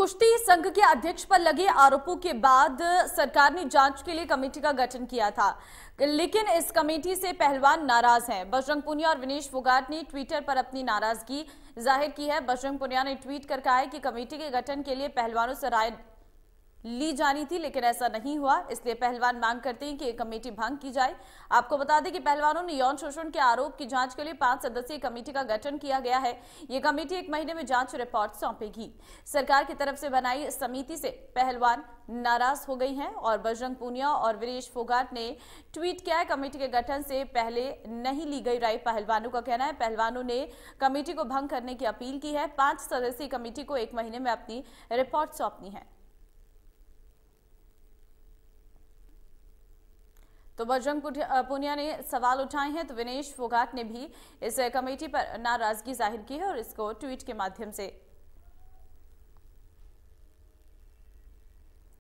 कुश्ती संघ के अध्यक्ष पर लगे आरोपों के बाद सरकार ने जांच के लिए कमेटी का गठन किया था लेकिन इस कमेटी से पहलवान नाराज हैं बजरंग पुनिया और विनेश फोगाट ने ट्विटर पर अपनी नाराजगी जाहिर की है बजरंग पुनिया ने ट्वीट कर कहा है कि कमेटी के गठन के लिए पहलवानों से राय ली जानी थी लेकिन ऐसा नहीं हुआ इसलिए पहलवान मांग करते हैं कि एक कमेटी भंग की जाए आपको बता दें कि पहलवानों ने यौन शोषण के आरोप की जांच के लिए पांच सदस्यीय कमेटी का गठन किया गया है ये कमेटी एक महीने में जांच रिपोर्ट सौंपेगी सरकार की तरफ से बनाई समिति से पहलवान नाराज हो गई हैं और बजरंग पूनिया और वीरेश फोगाट ने ट्वीट किया है कमेटी के गठन से पहले नहीं ली गई राय पहलवानों का कहना है पहलवानों ने कमेटी को भंग करने की अपील की है पांच सदस्यीय कमेटी को एक महीने में अपनी रिपोर्ट सौंपनी है तो बजरंग पुनिया ने सवाल उठाए हैं तो विनेश फोगाट ने भी इस कमेटी पर नाराजगी जाहिर की है और इसको ट्वीट के माध्यम से